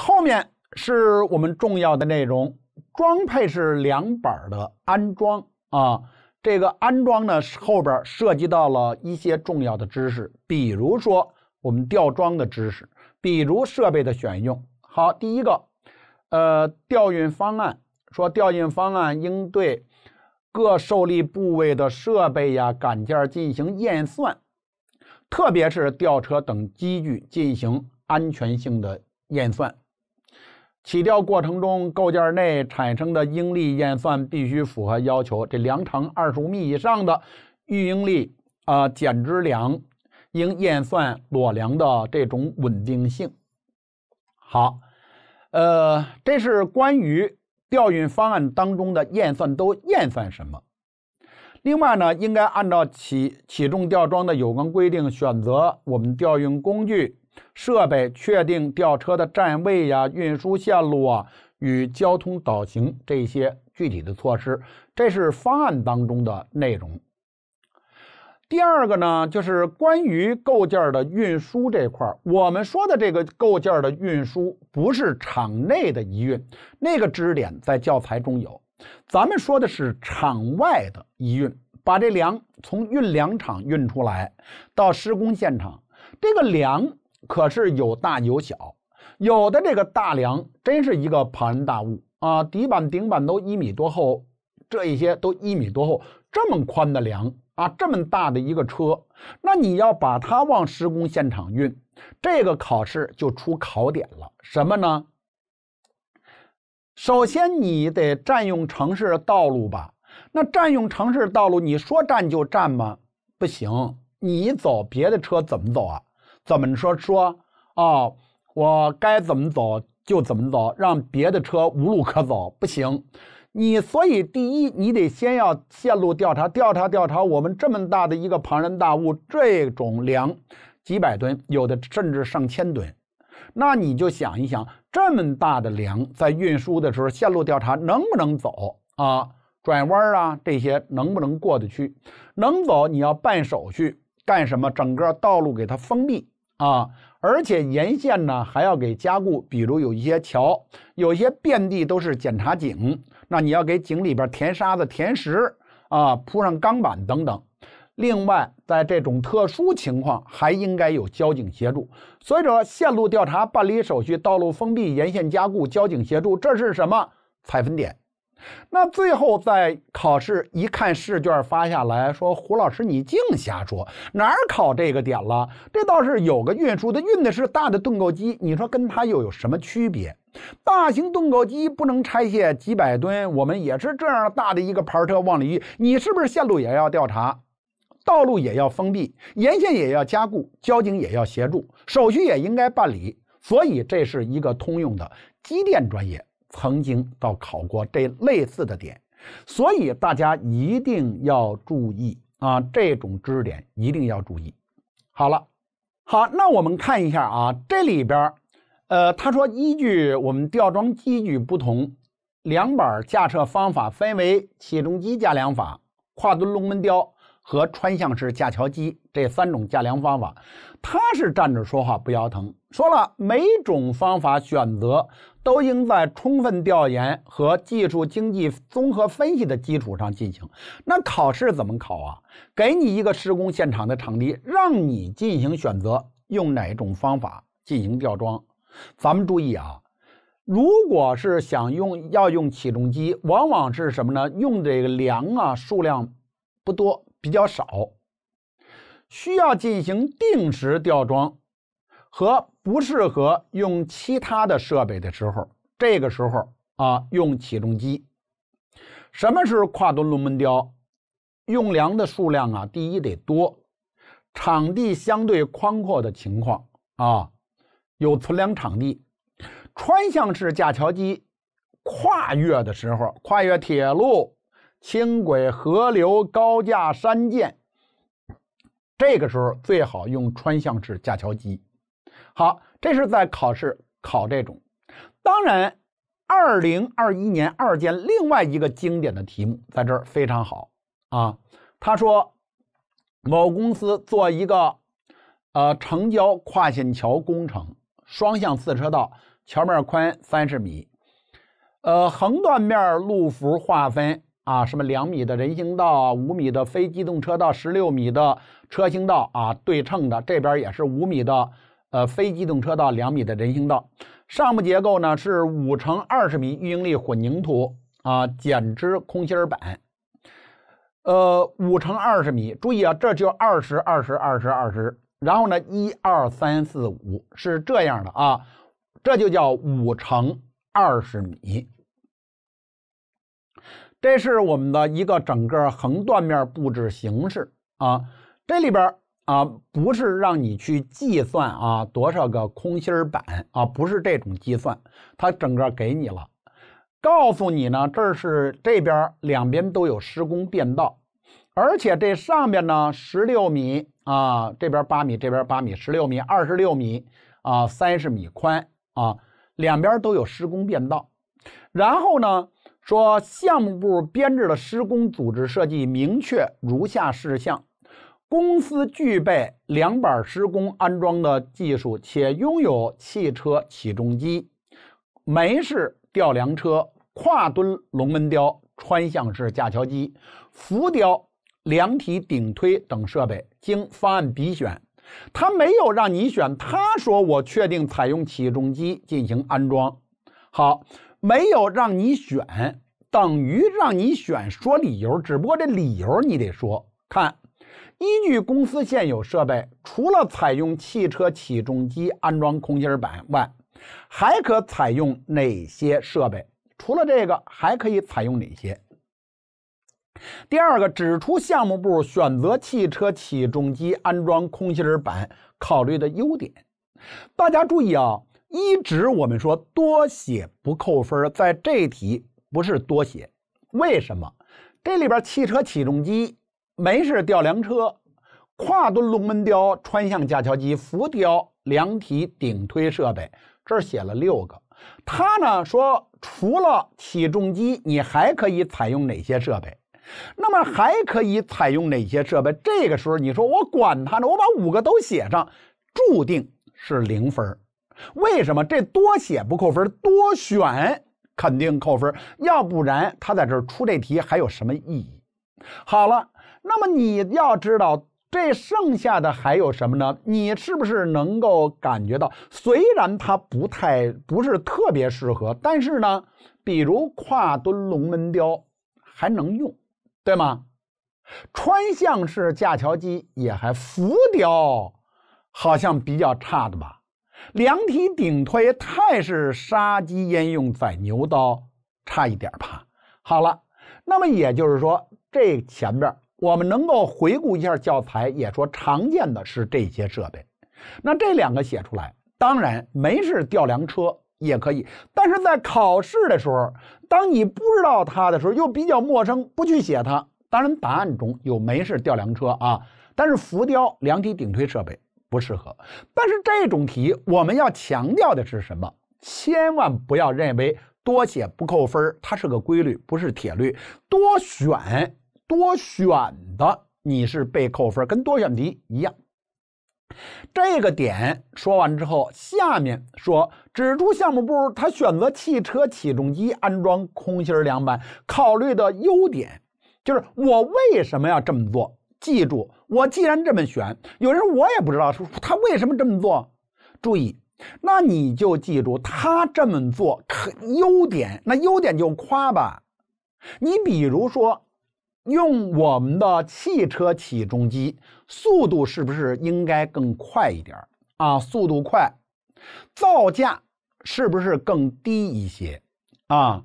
后面是我们重要的内容，装配是两板的安装啊。这个安装呢，后边涉及到了一些重要的知识，比如说我们吊装的知识，比如设备的选用。好，第一个，呃，吊运方案说吊运方案应对各受力部位的设备呀、杆件进行验算，特别是吊车等机具进行安全性的验算。起吊过程中，构件内产生的应力验算必须符合要求。这梁长二十五米以上的预应力啊减支梁，应验算裸梁的这种稳定性。好，呃，这是关于调运方案当中的验算都验算什么？另外呢，应该按照起起重吊装的有关规定选择我们吊运工具。设备确定吊车的站位呀、运输线路啊与交通导行这些具体的措施，这是方案当中的内容。第二个呢，就是关于构件的运输这块儿，我们说的这个构件的运输不是场内的一运，那个知识点在教材中有，咱们说的是场外的一运，把这梁从运粮厂运出来到施工现场，这个梁。可是有大有小，有的这个大梁真是一个庞然大物啊，底板顶板都一米多厚，这一些都一米多厚，这么宽的梁啊，这么大的一个车，那你要把它往施工现场运，这个考试就出考点了什么呢？首先你得占用城市道路吧，那占用城市道路，你说占就占吗？不行，你走，别的车怎么走啊？怎么说说啊？我该怎么走就怎么走，让别的车无路可走，不行。你所以第一，你得先要线路调查，调查调查。我们这么大的一个庞然大物，这种梁几百吨，有的甚至上千吨。那你就想一想，这么大的梁在运输的时候，线路调查能不能走啊？转弯啊，这些能不能过得去？能走，你要办手续。干什么？整个道路给它封闭啊，而且沿线呢还要给加固，比如有一些桥，有些遍地都是检查井，那你要给井里边填沙子、填石啊，铺上钢板等等。另外，在这种特殊情况还应该有交警协助。所以说，线路调查、办理手续、道路封闭、沿线加固、交警协助，这是什么采分点？那最后在考试一看试卷发下来说，胡老师你净瞎说，哪儿考这个点了？这倒是有个运输的，运的是大的盾构机，你说跟它又有什么区别？大型盾构机不能拆卸，几百吨，我们也是这样大的一个牌车往里运，你是不是线路也要调查，道路也要封闭，沿线也要加固，交警也要协助，手续也应该办理？所以这是一个通用的机电专业。曾经到考过这类似的点，所以大家一定要注意啊，这种知识点一定要注意。好了，好，那我们看一下啊，这里边，呃，他说依据我们吊装机具不同，梁板架设方法分为起重机架梁法、跨墩龙门吊。和穿向式架桥机这三种架梁方法，他是站着说话不腰疼。说了，每种方法选择都应在充分调研和技术经济综合分析的基础上进行。那考试怎么考啊？给你一个施工现场的场地，让你进行选择，用哪种方法进行吊装。咱们注意啊，如果是想用要用起重机，往往是什么呢？用这个梁啊，数量不多。比较少，需要进行定时吊装和不适合用其他的设备的时候，这个时候啊，用起重机。什么是跨吨龙门吊？用梁的数量啊，第一得多，场地相对宽阔的情况啊，有存梁场地，穿巷式架桥机跨越的时候，跨越铁路。轻轨、河流、高架、山涧。这个时候最好用穿巷式架桥机。好，这是在考试考这种。当然，二零二一年二建另外一个经典的题目在这儿非常好啊。他说，某公司做一个呃城郊跨线桥工程，双向四车道，桥面宽三十米，呃，横断面路幅划分。啊，什么两米的人行道啊，五米的非机动车道，十六米的车行道啊，对称的，这边也是五米的，呃，非机动车道两米的人行道，上部结构呢是五乘二十米预应力混凝土啊，减支空心板，呃，五乘二十米，注意啊，这就二十二十二十二十，然后呢，一二三四五是这样的啊，这就叫五乘二十米。这是我们的一个整个横断面布置形式啊，这里边啊不是让你去计算啊多少个空心板啊，不是这种计算，它整个给你了，告诉你呢，这是这边两边都有施工变道，而且这上边呢十六米啊，这边八米，这边八米，十六米，二十六米啊，三十米宽啊，两边都有施工变道，然后呢。说项目部编制的施工组织设计明确如下事项：公司具备梁板施工安装的技术，且拥有汽车起重机、门式吊梁车、跨墩龙门吊、穿向式架桥机、浮雕梁体顶推等设备。经方案比选，他没有让你选，他说我确定采用起重机进行安装。好。没有让你选，等于让你选说理由，只不过这理由你得说。看，依据公司现有设备，除了采用汽车起重机安装空心板外，还可采用哪些设备？除了这个，还可以采用哪些？第二个，指出项目部选择汽车起重机安装空心板考虑的优点。大家注意啊。一直我们说多写不扣分，在这题不是多写，为什么？这里边汽车起重机、没事吊梁车、跨墩龙门吊、穿巷架桥机、浮雕梁体顶推设备，这儿写了六个。他呢说，除了起重机，你还可以采用哪些设备？那么还可以采用哪些设备？这个时候你说我管他呢？我把五个都写上，注定是零分儿。为什么这多写不扣分，多选肯定扣分，要不然他在这出这题还有什么意义？好了，那么你要知道这剩下的还有什么呢？你是不是能够感觉到，虽然它不太不是特别适合，但是呢，比如跨墩龙门雕还能用，对吗？穿向式架桥机也还浮雕，好像比较差的吧。梁体顶推太是杀鸡焉用宰牛刀，差一点吧。好了，那么也就是说，这前边我们能够回顾一下教材，也说常见的是这些设备。那这两个写出来，当然煤是吊梁车也可以，但是在考试的时候，当你不知道它的时候，又比较陌生，不去写它。当然答案中有煤是吊梁车啊，但是浮雕梁体顶推设备。不适合，但是这种题我们要强调的是什么？千万不要认为多写不扣分它是个规律，不是铁律。多选多选的，你是被扣分，跟多选题一样。这个点说完之后，下面说指出项目部他选择汽车起重机安装空心梁板考虑的优点，就是我为什么要这么做？记住。我既然这么选，有人说我也不知道，说他为什么这么做？注意，那你就记住他这么做可优点，那优点就夸吧。你比如说，用我们的汽车起重机，速度是不是应该更快一点啊？速度快，造价是不是更低一些啊？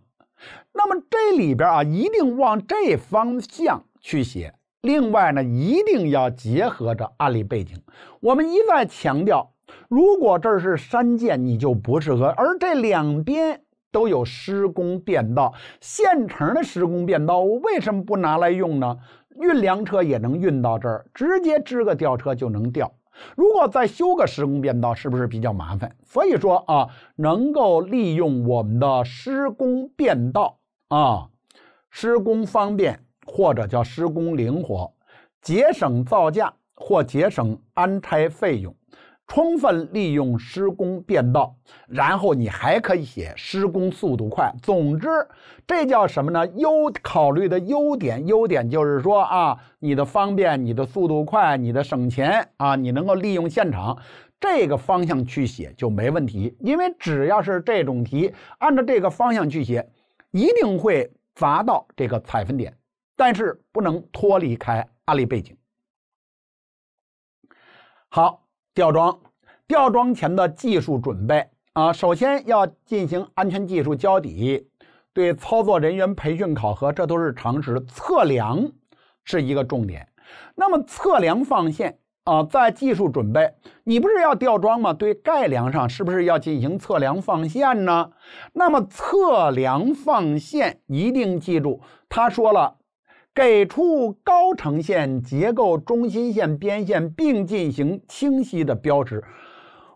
那么这里边啊，一定往这方向去写。另外呢，一定要结合着案例背景。我们一再强调，如果这是山涧，你就不适合；而这两边都有施工便道，现成的施工便道，我为什么不拿来用呢？运粮车也能运到这儿，直接支个吊车就能吊。如果再修个施工便道，是不是比较麻烦？所以说啊，能够利用我们的施工便道啊，施工方便。或者叫施工灵活，节省造价或节省安拆费用，充分利用施工便道。然后你还可以写施工速度快。总之，这叫什么呢？优考虑的优点，优点就是说啊，你的方便，你的速度快，你的省钱啊，你能够利用现场这个方向去写就没问题。因为只要是这种题，按照这个方向去写，一定会砸到这个采分点。但是不能脱离开案例背景。好，吊装吊装前的技术准备啊，首先要进行安全技术交底，对操作人员培训考核，这都是常识。测量是一个重点。那么测量放线啊，在技术准备，你不是要吊装吗？对盖梁上是不是要进行测量放线呢？那么测量放线一定记住，他说了。给出高程线、结构中心线、边线，并进行清晰的标识。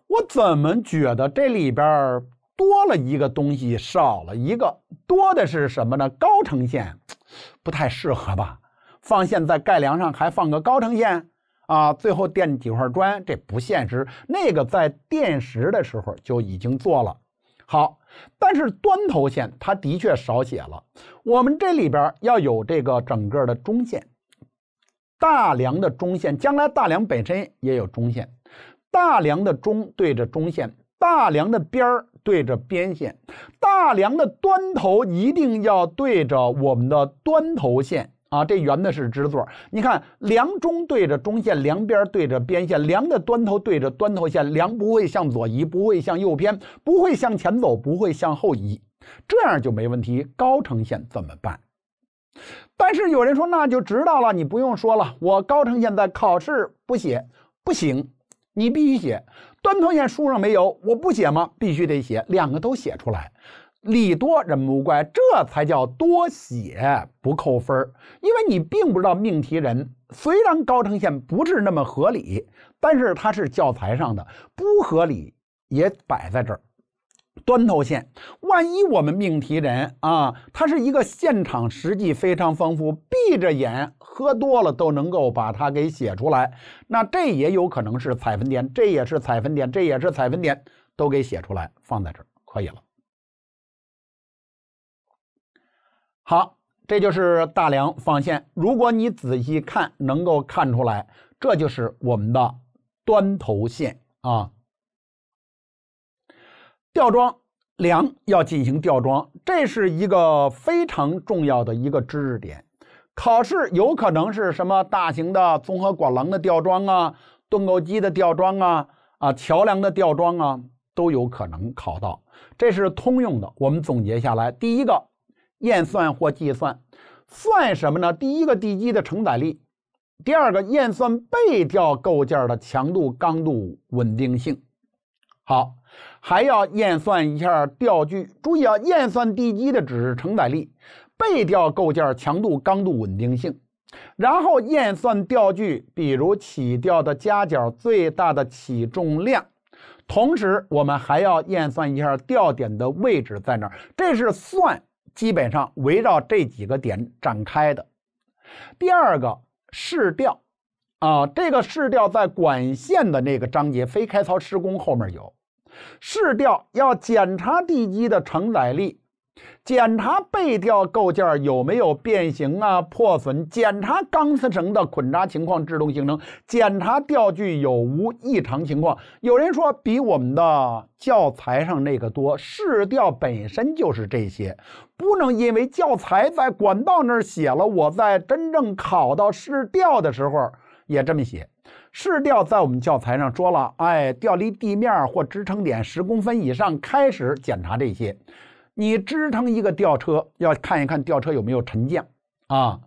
我怎么觉得这里边多了一个东西，少了一个？多的是什么呢？高程线不太适合吧？放线在盖梁上还放个高程线啊？最后垫几块砖，这不现实。那个在垫石的时候就已经做了。好，但是端头线它的确少写了。我们这里边要有这个整个的中线，大梁的中线，将来大梁本身也有中线。大梁的中对着中线，大梁的边对着边线，大梁的端头一定要对着我们的端头线。啊，这圆的是支座。你看，梁中对着中线，梁边对着边线，梁的端头对着端头线，梁不会向左移，不会向右偏，不会向前走，不会向后移，这样就没问题。高程线怎么办？但是有人说，那就知道了，你不用说了。我高程线在考试不写不行，你必须写端头线，书上没有，我不写吗？必须得写，两个都写出来。礼多人不怪，这才叫多写不扣分因为你并不知道命题人，虽然高成线不是那么合理，但是它是教材上的，不合理也摆在这儿。端头线，万一我们命题人啊，他是一个现场实际非常丰富，闭着眼喝多了都能够把它给写出来，那这也有可能是采分点，这也是采分点，这也是采分点，都给写出来放在这儿可以了。好，这就是大梁放线。如果你仔细看，能够看出来，这就是我们的端头线啊。吊装梁要进行吊装，这是一个非常重要的一个知识点。考试有可能是什么大型的综合管廊的吊装啊，盾构机的吊装啊，啊桥梁的吊装啊，都有可能考到。这是通用的，我们总结下来，第一个。验算或计算，算什么呢？第一个地基的承载力，第二个验算被吊构件的强度、刚度、稳定性。好，还要验算一下吊具。注意啊，验算地基的只是承载力，被吊构件强度、刚度、稳定性，然后验算吊具，比如起吊的夹角最大的起重量。同时，我们还要验算一下吊点的位置在哪儿。这是算。基本上围绕这几个点展开的。第二个试调啊，这个试调在管线的那个章节，非开槽施工后面有。试调要检查地基的承载力。检查被吊构件有没有变形啊、破损；检查钢丝绳的捆扎情况、制动性能；检查吊具有无异常情况。有人说比我们的教材上那个多，试吊本身就是这些，不能因为教材在管道那儿写了，我在真正考到试吊的时候也这么写。试吊在我们教材上说了，哎，吊离地面或支撑点十公分以上开始检查这些。你支撑一个吊车，要看一看吊车有没有沉降啊，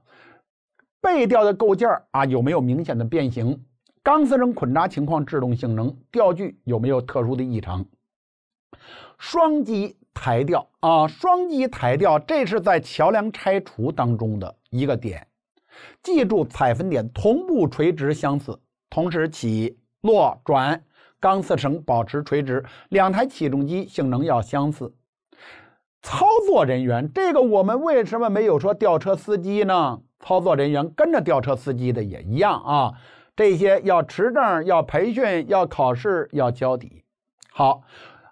背吊的构件儿啊有没有明显的变形，钢丝绳捆扎情况、制动性能、吊具有没有特殊的异常。双击抬吊啊，双击抬吊这是在桥梁拆除当中的一个点，记住采分点，同步垂直相似，同时起落转，钢丝绳保持垂直，两台起重机性能要相似。操作人员，这个我们为什么没有说吊车司机呢？操作人员跟着吊车司机的也一样啊，这些要持证、要培训、要考试、要交底。好，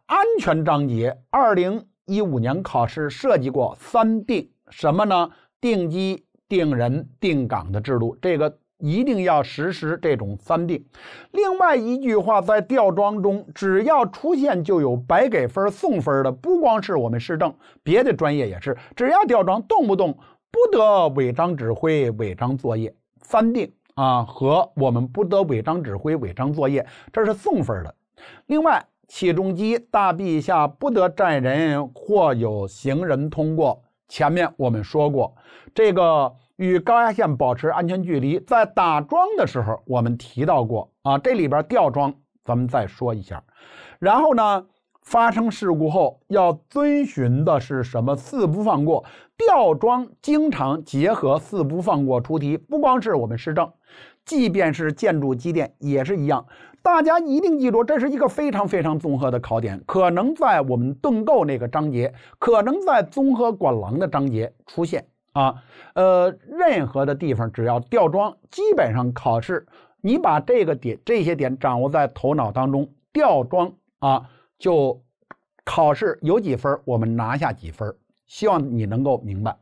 安全章节，二零一五年考试设计过三定，什么呢？定机、定人、定岗的制度，这个。一定要实施这种三定。另外一句话，在吊装中，只要出现就有白给分送分的，不光是我们市政，别的专业也是。只要吊装，动不动不得违章指挥、违章作业，三定啊，和我们不得违章指挥、违章作业，这是送分的。另外，起重机大臂下不得站人或有行人通过。前面我们说过，这个。与高压线保持安全距离，在打桩的时候，我们提到过啊。这里边吊装，咱们再说一下。然后呢，发生事故后要遵循的是什么？四不放过。吊装经常结合四不放过出题，不光是我们市政，即便是建筑机电也是一样。大家一定记住，这是一个非常非常综合的考点，可能在我们盾构那个章节，可能在综合管廊的章节出现。啊，呃，任何的地方只要吊装，基本上考试，你把这个点、这些点掌握在头脑当中，吊装啊，就考试有几分，我们拿下几分。希望你能够明白。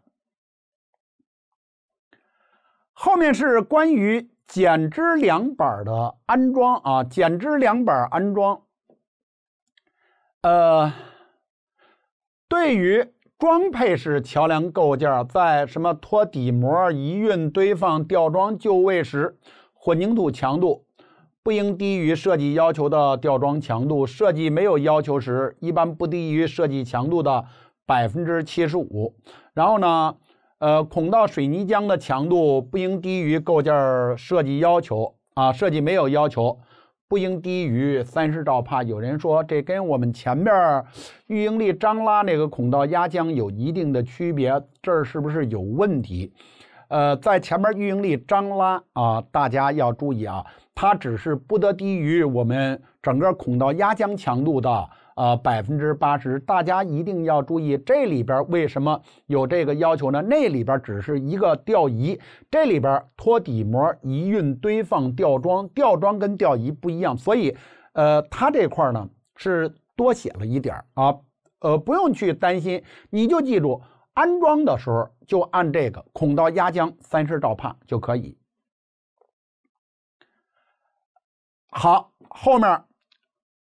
后面是关于减支梁板的安装啊，减支梁板安装，呃，对于。装配式桥梁构件在什么脱底膜、移运、堆放、吊装就位时，混凝土强度不应低于设计要求的吊装强度。设计没有要求时，一般不低于设计强度的百分之七十五。然后呢，呃，孔道水泥浆的强度不应低于构件设计要求啊。设计没有要求。不应低于三十兆帕。有人说，这跟我们前面预应力张拉那个孔道压浆有一定的区别，这儿是不是有问题？呃，在前面预应力张拉啊，大家要注意啊，它只是不得低于我们整个孔道压浆强度的。呃，百分之八十，大家一定要注意这里边为什么有这个要求呢？那里边只是一个吊移，这里边托底膜、移运、堆放、吊装，吊装跟吊移不一样，所以，呃，它这块呢是多写了一点啊，呃，不用去担心，你就记住安装的时候就按这个孔道压浆三十兆帕就可以。好，后面。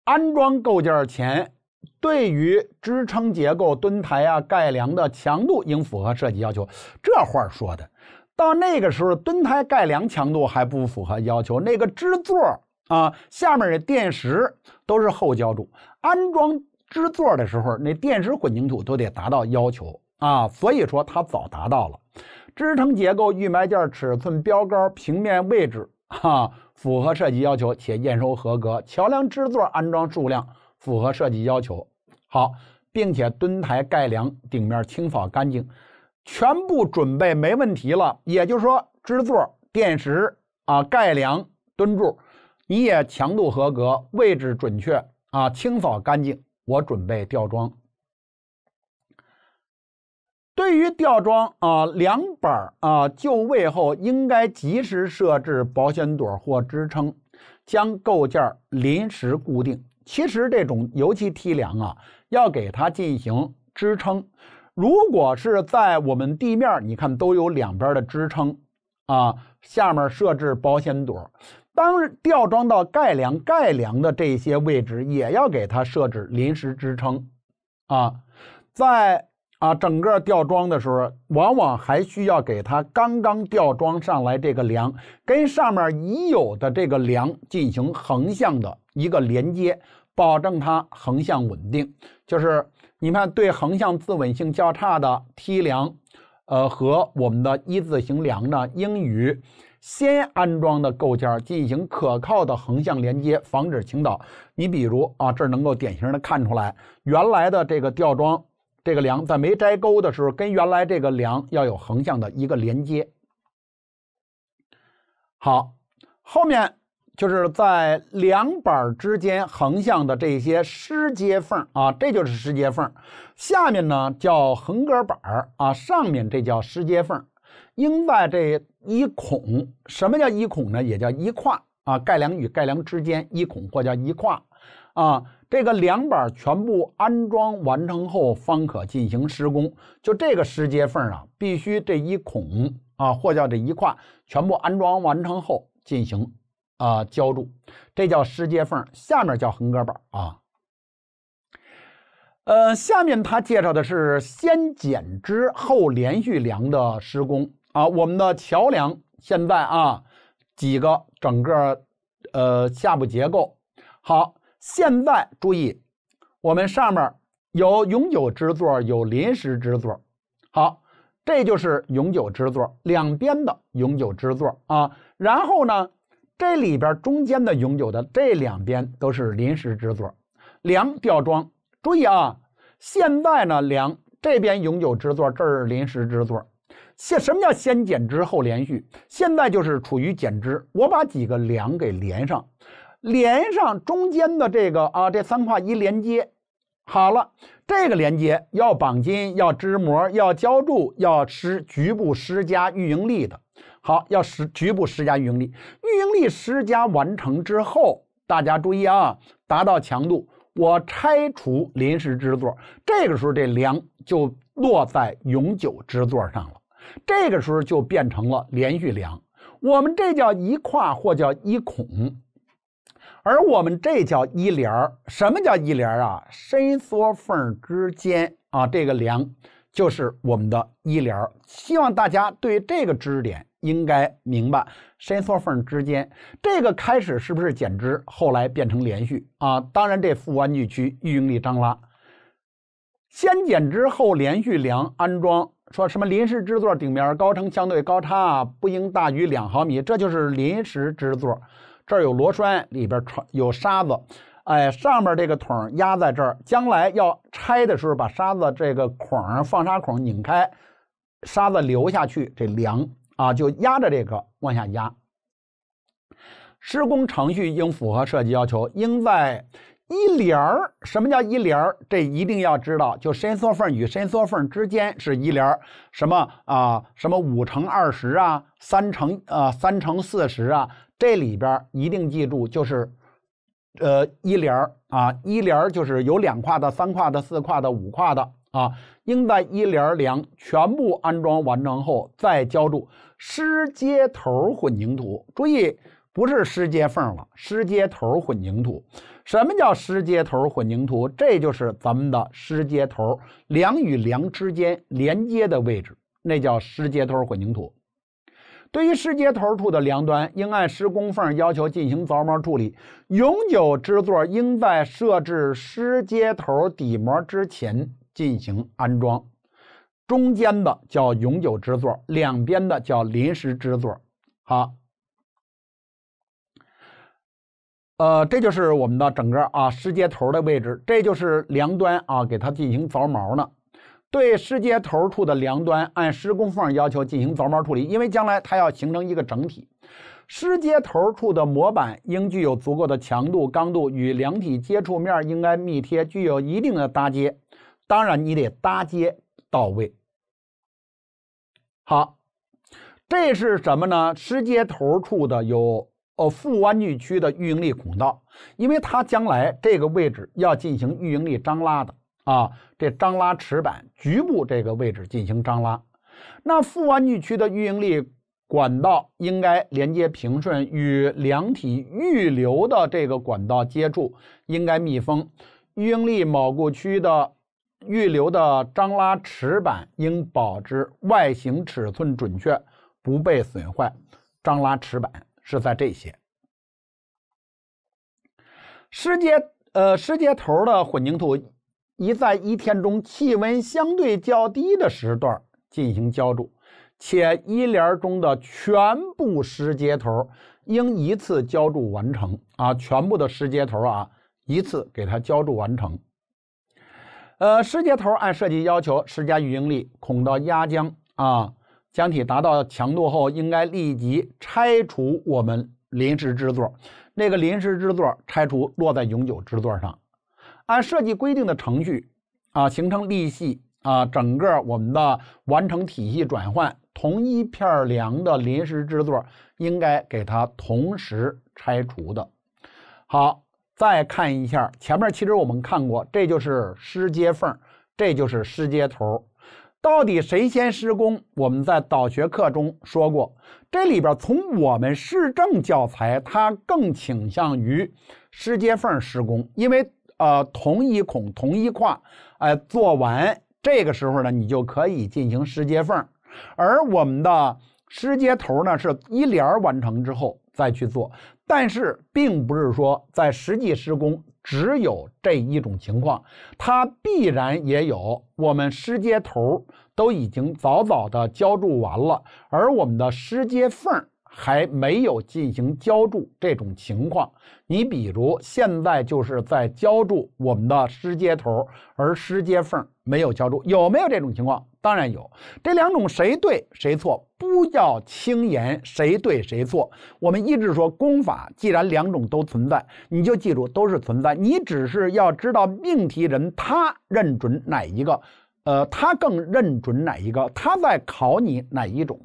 安装构件前，对于支撑结构墩台啊、盖梁的强度应符合设计要求。这话说的，到那个时候墩台盖梁强度还不符合要求。那个支座啊，下面的垫石都是后浇筑，安装支座的时候，那垫石混凝土都得达到要求啊。所以说它早达到了。支撑结构预埋件尺寸、标高、平面位置哈。符合设计要求且验收合格，桥梁支座安装数量符合设计要求，好，并且墩台盖梁顶面清扫干净，全部准备没问题了。也就是说，支座垫石啊、盖梁墩柱，你也强度合格，位置准确啊，清扫干净，我准备吊装。对于吊装啊，梁板啊就位后，应该及时设置保险朵或支撑，将构件临时固定。其实这种尤其梯梁啊，要给它进行支撑。如果是在我们地面，你看都有两边的支撑啊，下面设置保险朵。当吊装到盖梁，盖梁的这些位置也要给它设置临时支撑啊，在。啊，整个吊装的时候，往往还需要给它刚刚吊装上来这个梁，跟上面已有的这个梁进行横向的一个连接，保证它横向稳定。就是你看，对横向自稳性较差的梯梁，呃，和我们的一字形梁呢，应与先安装的构件进行可靠的横向连接，防止倾倒。你比如啊，这能够典型的看出来，原来的这个吊装。这个梁在没摘钩的时候，跟原来这个梁要有横向的一个连接。好，后面就是在梁板之间横向的这些湿接缝啊，这就是湿接缝。下面呢叫横隔板儿啊，上面这叫湿接缝，应在这一孔。什么叫一孔呢？也叫一跨啊，盖梁与盖梁之间一孔或叫一跨啊。这个梁板全部安装完成后，方可进行施工。就这个石接缝啊，必须这一孔啊，或叫这一跨，全部安装完成后进行啊浇筑，这叫石接缝。下面叫横隔板啊。呃，下面他介绍的是先剪支后连续梁的施工啊。我们的桥梁现在啊几个整个呃下部结构好。现在注意，我们上面有永久支座，有临时支座。好，这就是永久支座，两边的永久支座啊。然后呢，这里边中间的永久的这两边都是临时支座。梁吊装，注意啊！现在呢，梁这边永久支座，这儿是临时支座。现什么叫先减支后连续？现在就是处于减支，我把几个梁给连上。连上中间的这个啊，这三跨一连接好了，这个连接要绑筋，要支模，要浇筑，要施局部施加预应力的。好，要施局部施加预应力。预应力施加完成之后，大家注意啊，达到强度，我拆除临时支座，这个时候这梁就落在永久支座上了，这个时候就变成了连续梁。我们这叫一跨或叫一孔。而我们这叫一帘儿，什么叫一帘儿啊？伸缩缝之间啊，这个梁就是我们的一帘儿。希望大家对这个知识点应该明白，伸缩缝之间这个开始是不是减支，后来变成连续啊？当然，这负弯曲区预应力张拉，先减支后连续梁安装，说什么临时支座顶面高程相对高差不应大于两毫米，这就是临时支座。这儿有螺栓，里边穿有沙子，哎，上面这个桶压在这儿，将来要拆的时候，把沙子这个孔放沙孔拧开，沙子流下去，这梁啊就压着这个往下压。施工程序应符合设计要求，应在一帘儿。什么叫一帘儿？这一定要知道，就伸缩缝与伸缩缝之间是一帘儿。什么啊？什么五乘二十啊？三乘呃三乘四十啊？这里边一定记住，就是，呃，一联儿啊，一联儿就是有两跨的、三跨的、四跨的、五跨的啊，应在一联梁全部安装完成后再浇筑湿接头混凝土。注意，不是湿接缝了，湿接头混凝土。什么叫湿接头混凝土？这就是咱们的湿接头，梁与梁之间连接的位置，那叫湿接头混凝土。对于湿接头处的梁端，应按施工缝要求进行凿毛处理。永久支座应在设置湿接头底膜之前进行安装。中间的叫永久支座，两边的叫临时支座。好，呃，这就是我们的整个啊湿接头的位置，这就是梁端啊，给它进行凿毛呢。对湿接头处的梁端，按施工缝要求进行凿毛处理，因为将来它要形成一个整体。湿接头处的模板应具有足够的强度、刚度，与梁体接触面应该密贴，具有一定的搭接。当然，你得搭接到位。好，这是什么呢？湿接头处的有呃负弯距区的预应力孔道，因为它将来这个位置要进行预应力张拉的。啊，这张拉齿板局部这个位置进行张拉，那负弯具区的预应力管道应该连接平顺，与梁体预留的这个管道接触应该密封。预应力锚固区的预留的张拉齿板应保持外形尺寸准确，不被损坏。张拉齿板是在这些。湿接呃湿接头的混凝土。宜在一天中气温相对较低的时段进行浇筑，且一联中的全部湿接头应一次浇筑完成。啊，全部的湿接头啊，一次给它浇筑完成。呃，湿接头按设计要求施加预应力孔道压浆。啊，浆体达到强度后，应该立即拆除我们临时支座。那个临时支座拆除，落在永久支座上。按设计规定的程序啊，形成立系啊，整个我们的完成体系转换，同一片梁的临时支座应该给它同时拆除的。好，再看一下前面，其实我们看过，这就是施接缝，这就是施接头，到底谁先施工？我们在导学课中说过，这里边从我们市政教材，它更倾向于施接缝施工，因为。呃，同一孔同一跨，哎，做完这个时候呢，你就可以进行湿接缝，而我们的湿接头呢是一连完成之后再去做，但是并不是说在实际施工只有这一种情况，它必然也有我们湿接头都已经早早的浇筑完了，而我们的湿接缝。还没有进行浇筑这种情况，你比如现在就是在浇筑我们的湿接头，而湿接缝没有浇筑，有没有这种情况？当然有。这两种谁对谁错，不要轻言谁对谁错。我们一直说功法，既然两种都存在，你就记住都是存在，你只是要知道命题人他认准哪一个，呃，他更认准哪一个，他在考你哪一种。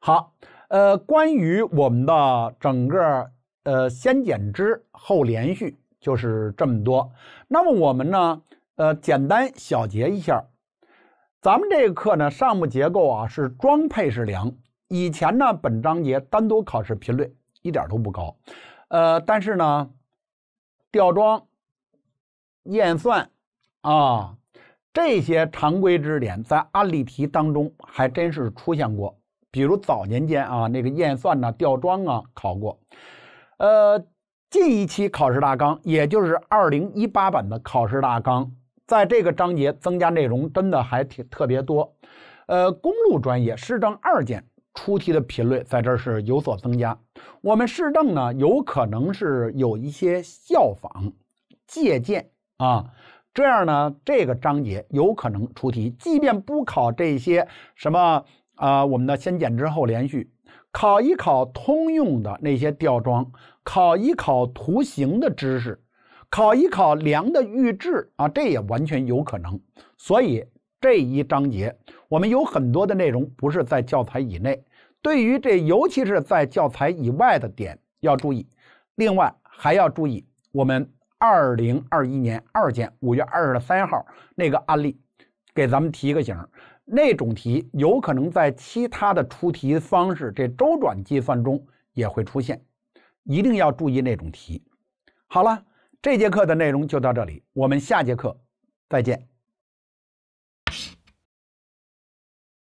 好，呃，关于我们的整个呃先减支后连续就是这么多。那么我们呢，呃，简单小结一下，咱们这个课呢，上部结构啊是装配式梁。以前呢，本章节单独考试频率一点都不高，呃，但是呢，吊装、验算啊这些常规知识点在案例题当中还真是出现过。比如早年间啊，那个验算呐、吊装啊，考过。呃，近一期考试大纲，也就是二零一八版的考试大纲，在这个章节增加内容真的还挺特别多。呃，公路专业市政二建出题的频率在这是有所增加。我们市政呢，有可能是有一些效仿、借鉴啊，这样呢，这个章节有可能出题，即便不考这些什么。啊，我们的先检之后连续，考一考通用的那些吊装，考一考图形的知识，考一考梁的预制啊，这也完全有可能。所以这一章节我们有很多的内容不是在教材以内，对于这尤其是在教材以外的点要注意。另外还要注意，我们二零二一年二建五月二十三号那个案例，给咱们提个醒。那种题有可能在其他的出题方式这周转计算中也会出现，一定要注意那种题。好了，这节课的内容就到这里，我们下节课再见。